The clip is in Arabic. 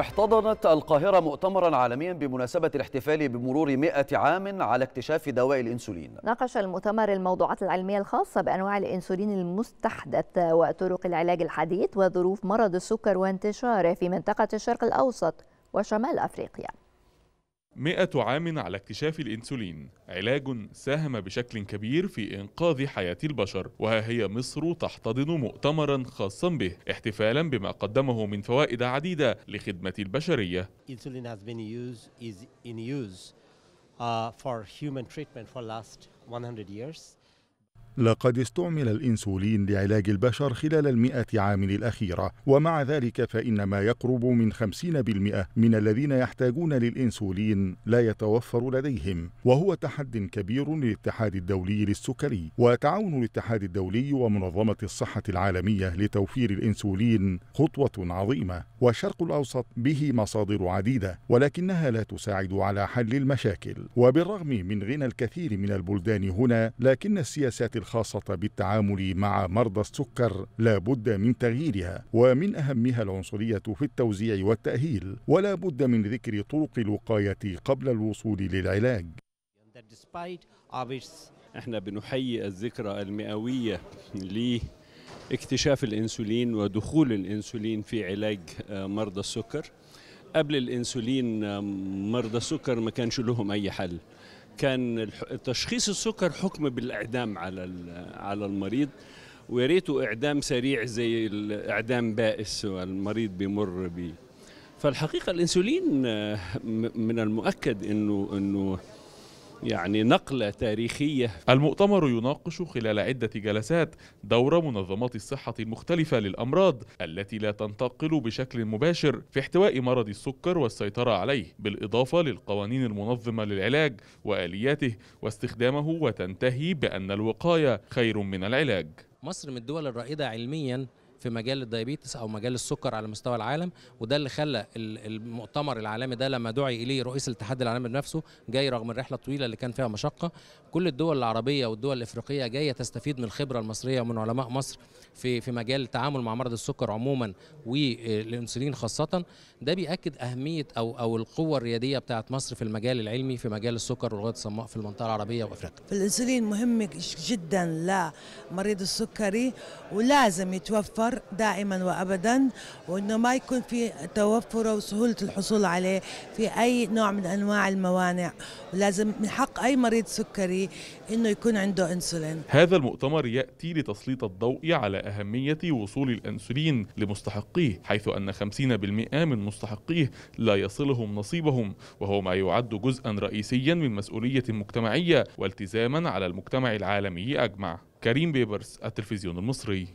احتضنت القاهرة مؤتمرا عالميا بمناسبة الاحتفال بمرور 100 عام على اكتشاف دواء الإنسولين ناقش المؤتمر الموضوعات العلمية الخاصة بأنواع الإنسولين المستحدث وطرق العلاج الحديث وظروف مرض السكر وانتشاره في منطقة الشرق الأوسط وشمال أفريقيا مئة عام على اكتشاف الإنسولين علاج ساهم بشكل كبير في إنقاذ حياة البشر وها هي مصر تحتضن مؤتمرا خاصا به احتفالا بما قدمه من فوائد عديدة لخدمة البشرية لقد استعمل الإنسولين لعلاج البشر خلال المئة عام الأخيرة ومع ذلك فإن ما يقرب من 50% من الذين يحتاجون للإنسولين لا يتوفر لديهم وهو تحد كبير للاتحاد الدولي للسكري وتعاون الاتحاد الدولي ومنظمة الصحة العالمية لتوفير الإنسولين خطوة عظيمة والشرق الأوسط به مصادر عديدة ولكنها لا تساعد على حل المشاكل وبالرغم من غنى الكثير من البلدان هنا لكن السياسات الخاصة بالتعامل مع مرضى السكر لا بد من تغييرها ومن أهمها العنصرية في التوزيع والتأهيل ولا بد من ذكر طرق الوقاية قبل الوصول للعلاج احنا بنحيي الذكرى المئوية لاكتشاف الانسولين ودخول الانسولين في علاج آه، مرضى السكر قبل الانسولين مرضى السكر ما كانش لهم اي حل كان تشخيص السكر حكم بالاعدام على على المريض ويا ريته اعدام سريع زي الاعدام بائس والمريض بيمر بيه فالحقيقه الانسولين آه، من المؤكد انه انه يعني نقلة تاريخية المؤتمر يناقش خلال عدة جلسات دور منظمات الصحة المختلفة للأمراض التي لا تنتقل بشكل مباشر في احتواء مرض السكر والسيطرة عليه بالإضافة للقوانين المنظمة للعلاج وآلياته واستخدامه وتنتهي بأن الوقاية خير من العلاج مصر من الدول الرائدة علميا في مجال الديابيتس او مجال السكر على مستوى العالم وده اللي خلى المؤتمر العالمي ده لما دعي اليه رئيس الاتحاد العالمي بنفسه جاي رغم الرحله الطويله اللي كان فيها مشقه كل الدول العربيه والدول الافريقيه جايه تستفيد من الخبره المصريه ومن علماء مصر في في مجال التعامل مع مرض السكر عموما والانسولين خاصه ده بياكد اهميه او او القوه الرياديه بتاعه مصر في المجال العلمي في مجال السكر والغدد الصماء في المنطقه العربيه وافريقيا. الانسولين مهم جدا لمريض السكري ولازم يتوفر الخبر دائما وابدا وانه ما يكون في توفره وسهوله الحصول عليه في اي نوع من انواع الموانع ولازم من حق اي مريض سكري انه يكون عنده انسولين هذا المؤتمر ياتي لتسليط الضوء على اهميه وصول الانسولين لمستحقيه حيث ان 50% من مستحقيه لا يصلهم نصيبهم وهو ما يعد جزءا رئيسيا من مسؤوليه مجتمعيه والتزاما على المجتمع العالمي اجمع كريم بيبرس التلفزيون المصري